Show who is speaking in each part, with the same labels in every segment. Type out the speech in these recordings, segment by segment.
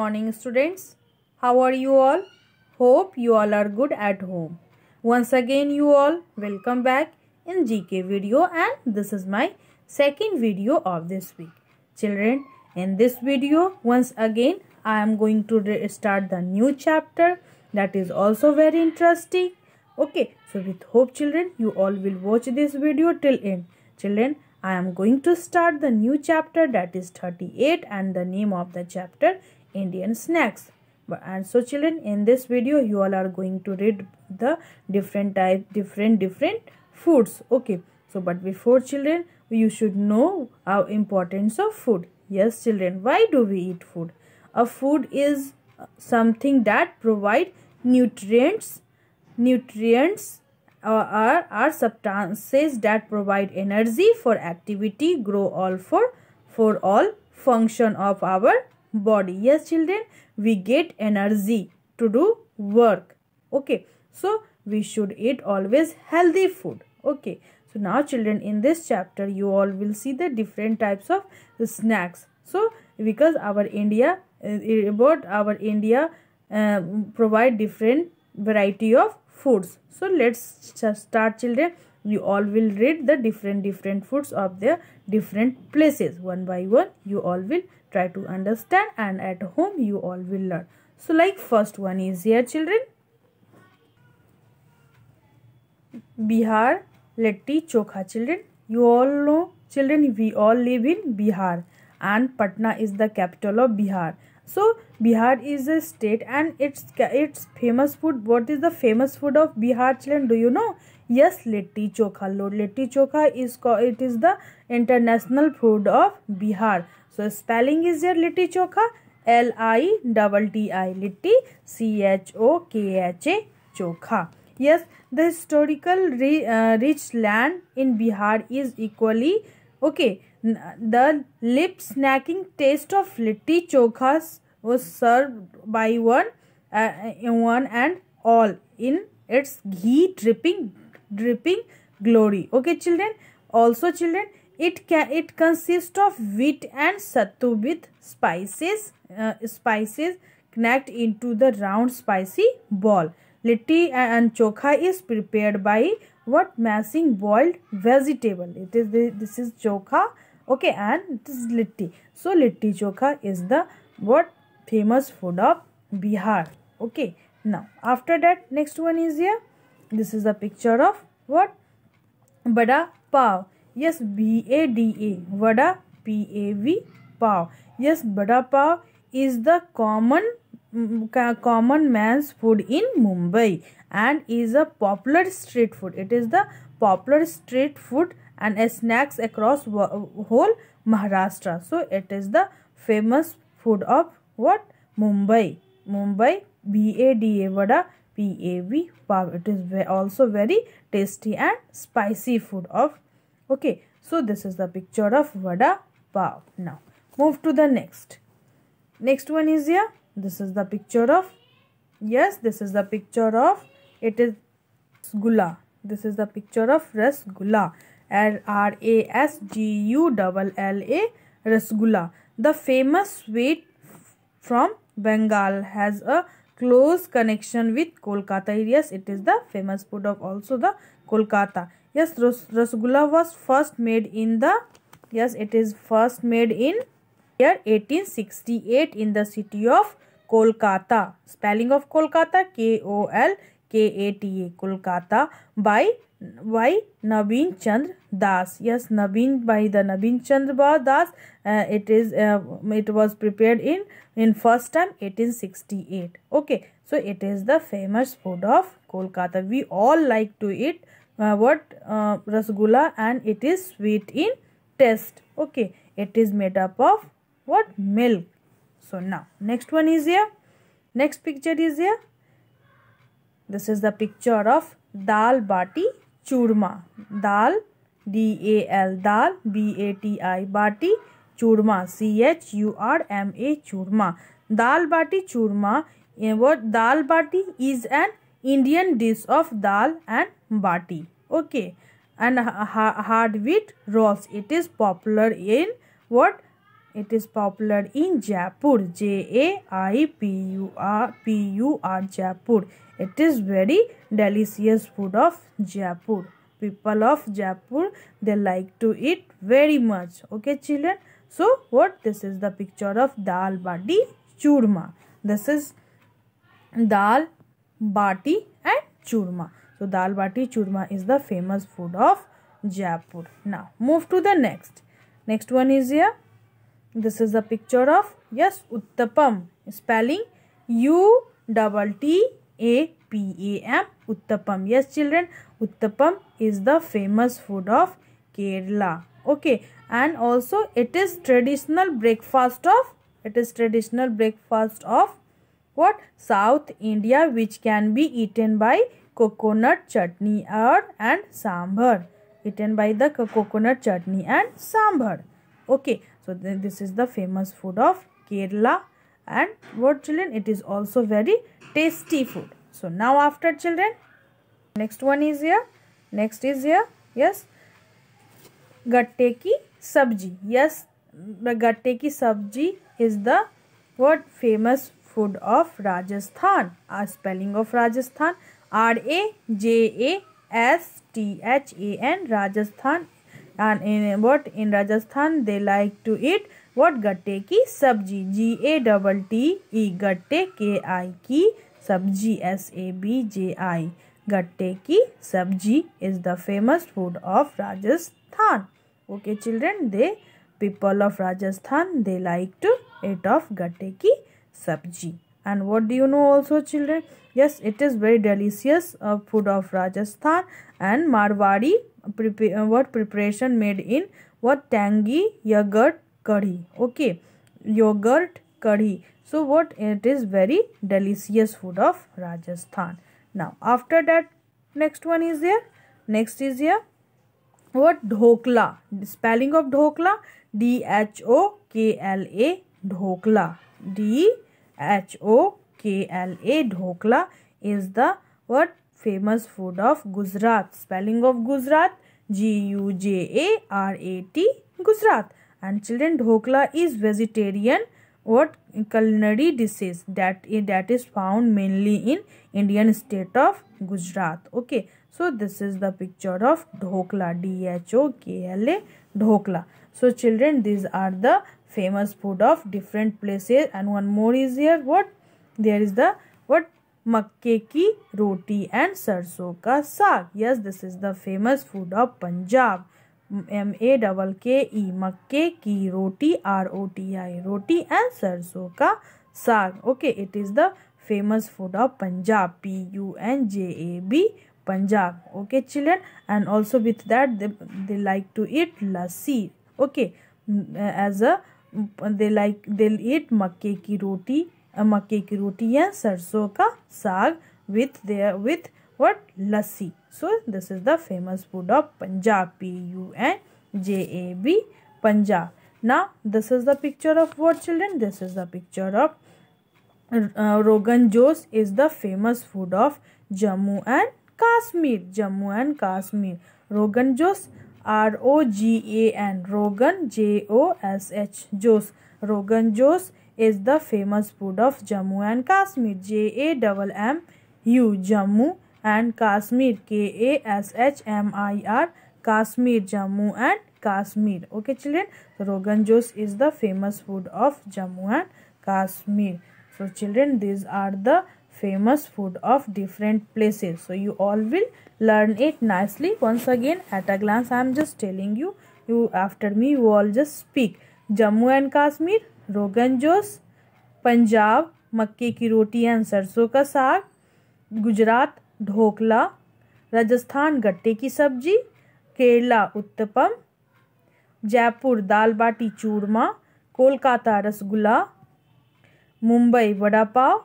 Speaker 1: morning students how are you all hope you all are good at home once again you all welcome back in gk video and this is my second video of this week children in this video once again i am going to start the new chapter that is also very interesting okay so with hope children you all will watch this video till end children I am going to start the new chapter that is 38 and the name of the chapter Indian snacks. And so children, in this video, you all are going to read the different type, different, different foods. Okay. So, but before children, you should know our importance of food. Yes, children, why do we eat food? A food is something that provide nutrients, nutrients or uh, are, are substances that provide energy for activity, grow all for, for all function of our body yes children we get energy to do work okay so we should eat always healthy food okay so now children in this chapter you all will see the different types of snacks so because our india eh, about our india uh, provide different variety of foods so let's start children you all will read the different different foods of the different places one by one you all will try to understand and at home you all will learn so like first one is here children bihar letti chokha children you all know children we all live in bihar and patna is the capital of bihar so bihar is a state and its its famous food what is the famous food of bihar children do you know yes litti chokha litti chokha is it is the international food of bihar so spelling is here litti chokha l i double t i litti c h o k h a chokha yes the historical re, uh, rich land in bihar is equally okay the lip-snacking taste of litti chokhas was served by one, uh, uh, one and all in its ghee dripping, dripping glory. Okay, children. Also, children, it can it consists of wheat and sattu with spices, uh, spices knacked into the round spicy ball. Litti uh, and chokha is prepared by what? Mashing boiled vegetable. It is this is chokha okay and it is litti so litti chokha is the what famous food of bihar okay now after that next one is here this is a picture of what bada pav yes b a d a vada p a v pav yes bada pav is the common mm, mm, common man's food in mumbai and is a popular street food it is the popular street food and snacks across whole Maharashtra. So it is the famous food of what? Mumbai. Mumbai B-A-D-A vada P-A-V pav. It is also very tasty and spicy food of. Okay. So this is the picture of vada pav. Now move to the next. Next one is here. This is the picture of. Yes, this is the picture of. It is gula. This is the picture of rasgulla. L A rasgulla. The famous sweet from Bengal has a close connection with Kolkata. Yes, it is the famous food of also the Kolkata. Yes, rasgulla was first made in the, yes, it is first made in year 1868 in the city of Kolkata. Spelling of Kolkata, K-O-L-K-A-T-A. KATA Kolkata by by Nabin Chandra Das. Yes, Nabin by the Nabin Chandra Das. Uh, it is uh, it was prepared in in first time 1868. Okay, so it is the famous food of Kolkata. We all like to eat uh, what uh, rasgulla and it is sweet in taste. Okay, it is made up of what milk. So now next one is here. Next picture is here. This is the picture of dal bati churma. Dal, D-A-L, dal, B-A-T-I, bati churma, C-H-U-R-M-A, churma. Dal bati churma, what dal bati is an Indian dish of dal and bati. Okay. And hard wheat rolls. It is popular in what it is popular in Jaipur. J A I P U R P U R Jaipur. It is very delicious food of Jaipur. People of Jaipur they like to eat very much. Okay, children. So what? This is the picture of dal bati churma. This is dal bati and churma. So dal bati churma is the famous food of Jaipur. Now move to the next. Next one is here this is a picture of, yes, Uttapam. Spelling U double T A P A M. Uttapam. Yes, children, Uttapam is the famous food of Kerala. Okay. And also it is traditional breakfast of, it is traditional breakfast of what? South India which can be eaten by coconut chutney or and sambar. Eaten by the coconut chutney and sambar okay so this is the famous food of kerala and what children it is also very tasty food so now after children next one is here next is here yes gatte ki sabji yes the gatte ki sabji is the what famous food of rajasthan a spelling of rajasthan r a j a s t h a n rajasthan and in what in Rajasthan they like to eat what gatte ki सब्जी जी A double T E गट्टे के आई की सब्जी S A B J I gatte ki sabzi is the famous food of Rajasthan okay children they people of Rajasthan they like to eat of gatte ki सब्जी and what do you know also children yes it is very delicious uh, food of rajasthan and marwari prepare, uh, what preparation made in what tangy yogurt curry okay yogurt curry so what it is very delicious food of rajasthan now after that next one is here next is here what dhokla the spelling of dhokla d h o k l a dhokla d H O K L A dhokla is the what famous food of Gujarat. Spelling of Gujarat G U J A R A T Gujarat. And children dhokla is vegetarian what culinary disease that that is found mainly in Indian state of Gujarat. Okay. So this is the picture of dhokla D H O K L A dhokla so children these are the famous food of different places and one more is here what there is the what makke ki roti and sarson ka saag yes this is the famous food of Punjab M A double K E makke ki roti R O T I roti and sarson ka साग okay it is the famous food of Punjab P U N J A B Punjab. Okay, children, and also with that they, they like to eat lassi. Okay, as a they like they'll eat makke ki roti, makke ki roti and sarso ka saag with their with what lassi. So this is the famous food of Punjab. P U N J A B Punjab. Now this is the picture of what children? This is the picture of uh, Rogan Josh is the famous food of Jammu and Kashmir Jammu and Kashmir rogan josh R O ji A N रोगन जे O S H josh rogan josh is the famous food of Jammu and Kashmir J A double M U Jammu and Kashmir K A S H M I R Kashmir Jammu and Kashmir okay children so rogan josh is the famous food of jammu and kashmir so children these are the famous food of different places so you all will learn it nicely once again at a glance i am just telling you you after me you all just speak jammu and kashmir rogan josh punjab मक्के ki roti and sarson ka saag gujarat dhokla rajasthan gatte ki sabzi kerala uttapam jaipur dal bati churma kolkata rasgulla mumbai vada pav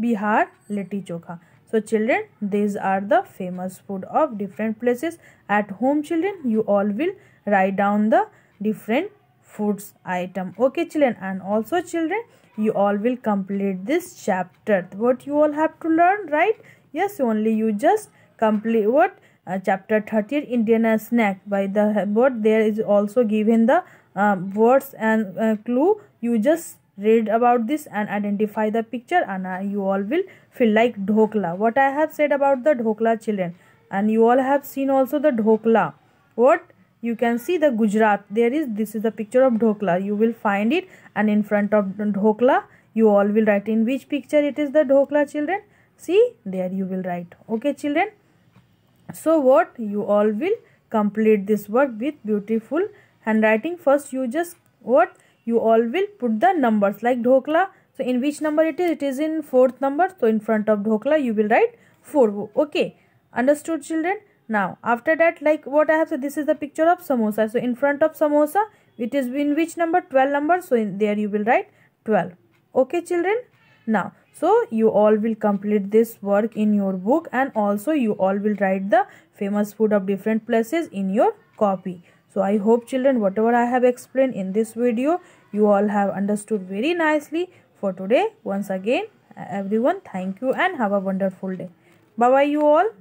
Speaker 1: Bihar Litti Chokha. So children, these are the famous food of different places. At home children, you all will write down the different foods item. Okay children and also children, you all will complete this chapter. What you all have to learn, right? Yes, only you just complete what uh, chapter thirty. Indian snack by the word, there is also given the uh, words and uh, clue you just read about this and identify the picture and uh, you all will feel like dhokla what i have said about the dhokla children and you all have seen also the dhokla what you can see the gujarat there is this is the picture of dhokla you will find it and in front of dhokla you all will write in which picture it is the dhokla children see there you will write okay children so what you all will complete this work with beautiful handwriting first you just what you all will put the numbers like dhokla so in which number it is it is in fourth number so in front of dhokla you will write 4 okay understood children now after that like what i have said this is the picture of samosa so in front of samosa it is in which number 12 number so in there you will write 12 okay children now so you all will complete this work in your book and also you all will write the famous food of different places in your copy so I hope children whatever I have explained in this video you all have understood very nicely. For today once again everyone thank you and have a wonderful day. Bye bye you all.